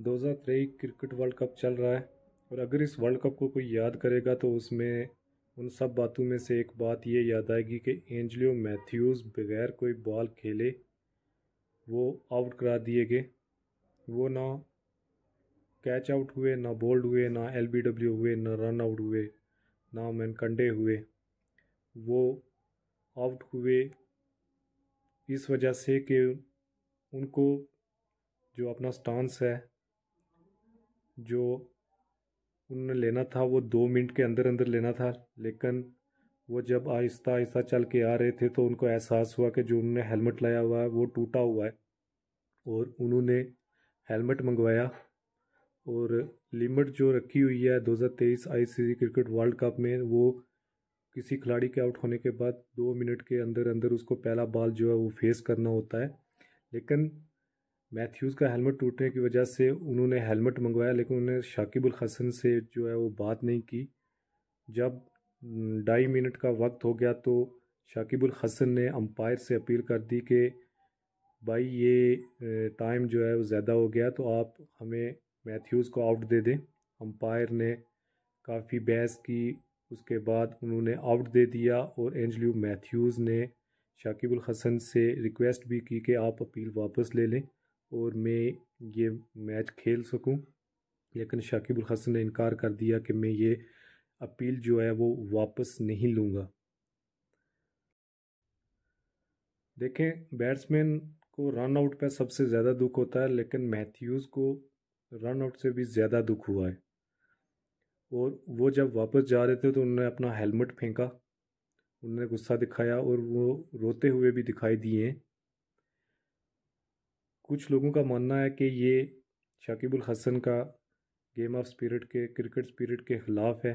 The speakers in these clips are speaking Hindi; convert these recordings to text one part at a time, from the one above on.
दो क्रिकेट वर्ल्ड कप चल रहा है और अगर इस वर्ल्ड कप को कोई याद करेगा तो उसमें उन सब बातों में से एक बात ये याद आएगी कि एंजलियो मैथ्यूज़ बगैर कोई बॉल खेले वो आउट करा दिए गए वो ना कैच आउट हुए ना बोल्ड हुए ना एल हुए ना रन आउट हुए ना मैन कंडे हुए वो आउट हुए इस वजह से कि उनको जो अपना स्टांस है जो उन्होंने लेना था वो दो मिनट के अंदर अंदर लेना था लेकिन वो जब आहिस्ता आहिस्ता चल के आ रहे थे तो उनको एहसास हुआ कि जो उन्होंने हेलमेट लाया हुआ है वो टूटा हुआ है और उन्होंने हेलमेट मंगवाया और लिमिट जो रखी हुई है 2023 आईसीसी क्रिकेट वर्ल्ड कप में वो किसी खिलाड़ी के आउट होने के बाद दो मिनट के अंदर अंदर उसको पहला बॉल जो है वो फेस करना होता है लेकिन मैथ्यूज़ का हेलमेट टूटने की वजह से उन्होंने हेलमेट मंगवाया लेकिन उन्होंने शाकिबुल हसन से जो है वो बात नहीं की जब ढाई मिनट का वक्त हो गया तो शाकिबुल हसन ने अंपायर से अपील कर दी कि भाई ये टाइम जो है वो ज़्यादा हो गया तो आप हमें मैथ्यूज़ को आउट दे दें अंपायर ने काफ़ी बहस की उसके बाद उन्होंने आउट दे दिया और एंजल्यू मैथ्यूज़ ने शाकिबुल हसन से रिक्वेस्ट भी की कि आप अपील वापस ले लें और मैं ये मैच खेल सकूं लेकिन शाकिबुल हसन ने इनकार कर दिया कि मैं ये अपील जो है वो वापस नहीं लूँगा देखें बैट्समैन को रन आउट पर सबसे ज़्यादा दुख होता है लेकिन मैथ्यूज़ को रन आउट से भी ज़्यादा दुख हुआ है और वो जब वापस जा रहे थे तो उन्होंने अपना हेलमेट फेंका उन्होंने गुस्सा दिखाया और वो रोते हुए भी दिखाई दिए कुछ लोगों का मानना है कि ये शाकिबुल हसन का गेम ऑफ स्पिरिट के क्रिकेट स्पिरिट के ख़िलाफ़ है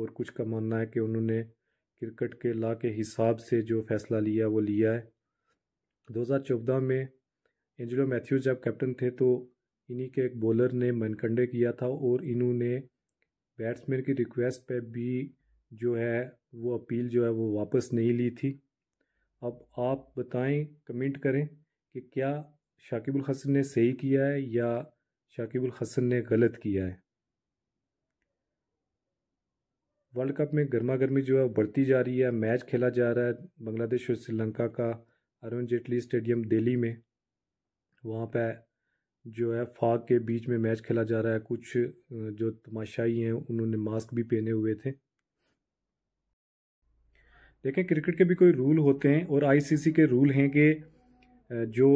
और कुछ का मानना है कि उन्होंने क्रिकेट के ला के हिसाब से जो फ़ैसला लिया वो लिया है 2014 में एंजलो मैथ्यूज जब कैप्टन थे तो इन्हीं के एक बॉलर ने मनकंडे किया था और इन्होंने बैट्समैन की रिक्वेस्ट पे भी जो है वो अपील जो है वो वापस नहीं ली थी अब आप बताएं कमेंट करें कि क्या शाकिबुल हसन ने सही किया है या शाकिबुल हसन ने गलत किया है वर्ल्ड कप में गर्मा गर्मी जो है बढ़ती जा रही है मैच खेला जा रहा है बांग्लादेश और श्रीलंका का अरुण जेटली स्टेडियम दिल्ली में वहाँ पर जो है फाग के बीच में मैच खेला जा रहा है कुछ जो तमाशाई हैं उन्होंने मास्क भी पहने हुए थे देखें क्रिकेट के भी कोई रूल होते हैं और आईसीसी के रूल हैं कि जो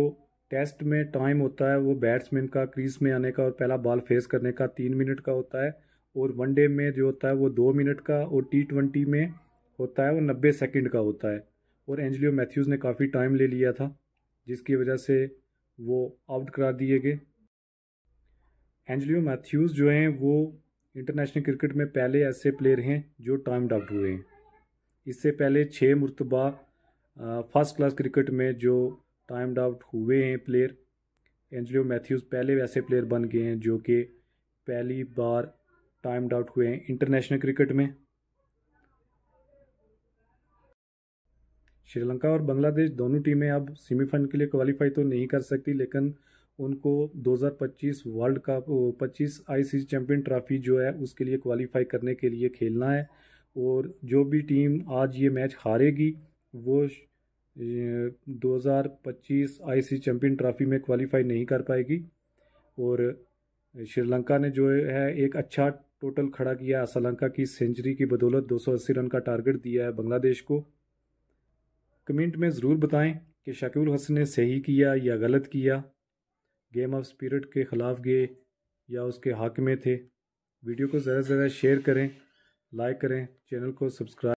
टेस्ट में टाइम होता है वो बैट्समैन का क्रीज में आने का और पहला बॉल फेस करने का तीन मिनट का होता है और वनडे में जो होता है वो दो मिनट का और टी ट्वेंटी में होता है वो नब्बे सेकंड का होता है और एंजलियो मैथ्यूज़ ने काफ़ी टाइम ले लिया था जिसकी वजह से वो आउट करा दिए गए एंजलियो मैथ्यूज़ जो हैं वो इंटरनेशनल क्रिकेट में पहले ऐसे प्लेयर हैं जो टाइम डाउट हुए हैं इससे पहले छः मुर्तबा फर्स्ट क्लास क्रिकेट में जो टाइम्ड आउट हुए हैं प्लेयर एंजलियो मैथ्यूज़ पहले वैसे प्लेयर बन गए हैं जो कि पहली बार टाइम्ड आउट हुए हैं इंटरनेशनल क्रिकेट में श्रीलंका और बांग्लादेश दोनों टीमें अब सेमीफाइनल के लिए क्वालिफाई तो नहीं कर सकती लेकिन उनको 2025 world cup 25 ICC champion trophy जो है उसके लिए क्वालिफाई करने के लिए खेलना है और जो भी टीम आज ये मैच हारेगी वो 2025 आईसी चैंपियन ट्रॉफी में क्वालिफाई नहीं कर पाएगी और श्रीलंका ने जो है एक अच्छा टोटल खड़ा किया श्रीलंका की सेंचुरी की बदौलत 280 रन का टारगेट दिया है बांग्लादेश को कमेंट में ज़रूर बताएं कि शकीबुल हसन ने सही किया या गलत किया गेम ऑफ स्पिरिट के ख़िलाफ़ गए या उसके हक में थे वीडियो को ज़्यादा से ज़्यादा शेयर करें लाइक करें चैनल को सब्सक्राइब